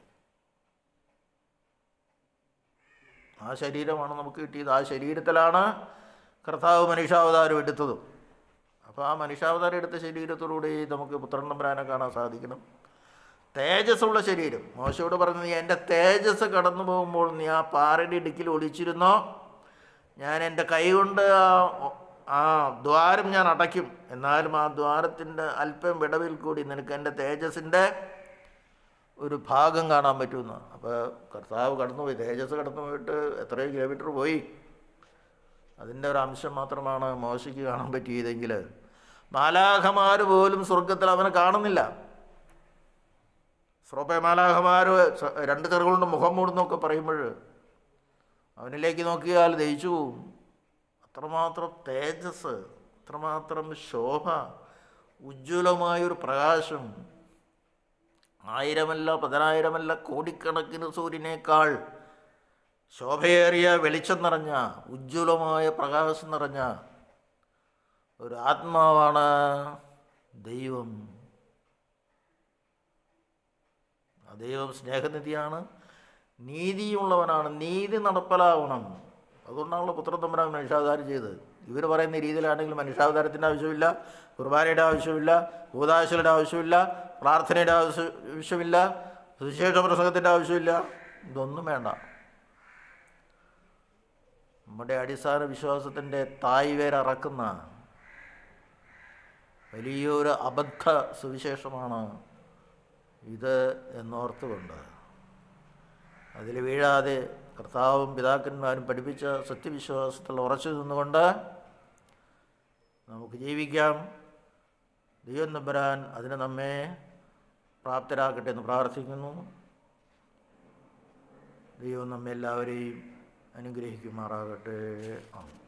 ആ ശരീരമാണ് നമുക്ക് കിട്ടിയത് ആ ശരീരത്തിലാണ് കർത്താവ് മനുഷ്യാവതാരം എടുത്തതും അപ്പോൾ ആ മനുഷ്യാവതാരം എടുത്ത ശരീരത്തിലൂടെ നമുക്ക് പുത്രൻ നമ്പുരാനെ കാണാൻ സാധിക്കണം തേജസ്സുള്ള ശരീരം മോശയോട് പറഞ്ഞു നീ എൻ്റെ തേജസ് കടന്നു പോകുമ്പോൾ നീ ആ പാറയുടെ ഇടുക്കിൽ ഒളിച്ചിരുന്നോ ഞാൻ എൻ്റെ കൈകൊണ്ട് ആ ആ ദ്വാരം ഞാൻ അടയ്ക്കും എന്നാലും ആ ദ്വാരത്തിൻ്റെ അല്പം വിടവിൽ കൂടി നിനക്ക് എൻ്റെ തേജസ്സിൻ്റെ ഒരു ഭാഗം കാണാൻ പറ്റുമെന്ന് അപ്പോൾ കർത്താവ് കടന്നുപോയി തേജസ് കടന്നു പോയിട്ട് എത്രയോ കിലോമീറ്റർ പോയി അതിൻ്റെ ഒരു അംശം മാത്രമാണ് മോശയ്ക്ക് കാണാൻ പറ്റിയതെങ്കിൽ മാലാഖമാർ പോലും സ്വർഗത്തിൽ അവനെ കാണുന്നില്ല ശ്രോപേമാലാഹമാർ രണ്ട് ചെറുകളുണ്ട് മുഖം മൂടുന്നൊക്കെ പറയുമ്പോൾ അവനിലേക്ക് നോക്കിയാൽ ദയിച്ചു അത്രമാത്രം തേജസ് അത്രമാത്രം ശോഭ ഉജ്ജ്വലമായൊരു പ്രകാശം ആയിരമല്ല പതിനായിരമല്ല കോടിക്കണക്കിന് സൂര്യനേക്കാൾ ശോഭയേറിയ വെളിച്ചം നിറഞ്ഞ ഉജ്ജ്വലമായ പ്രകാശം നിറഞ്ഞ ഒരു ആത്മാവാണ് ദൈവം ദൈവം സ്നേഹനിധിയാണ് നീതിയുള്ളവനാണ് നീതി നടപ്പിലാവണം അതുകൊണ്ടാണല്ലോ പുത്രത്തമ്പരാൻ മനുഷ്യാവതാരം ചെയ്തത് ഇവർ പറയുന്ന രീതിയിലാണെങ്കിൽ മനുഷ്യാവതാരത്തിൻ്റെ ആവശ്യമില്ല കുർബാനയുടെ ആവശ്യമില്ല ഭൂതാശയുടെ ആവശ്യമില്ല പ്രാർത്ഥനയുടെ ആവശ്യമില്ല സുശേഷ പ്രസംഗത്തിൻ്റെ ആവശ്യമില്ല ഇതൊന്നും വേണ്ട നമ്മുടെ അടിസ്ഥാന വിശ്വാസത്തിൻ്റെ തായ് വലിയൊരു അബദ്ധ സുവിശേഷമാണ് ഇത് എന്നോർത്തുകൊണ്ട് അതിൽ വീഴാതെ കർത്താവും പിതാക്കന്മാരും പഠിപ്പിച്ച സത്യവിശ്വാസത്തിൽ ഉറച്ചു നിന്നുകൊണ്ട് നമുക്ക് ജീവിക്കാം ദൈവം നമ്പരാൻ അതിനെ നമ്മെ പ്രാപ്തരാക്കട്ടെ എന്ന് പ്രാർത്ഥിക്കുന്നു ദൈവം നമ്മെല്ലാവരെയും അനുഗ്രഹിക്കുമാറാകട്ടെ ആണ്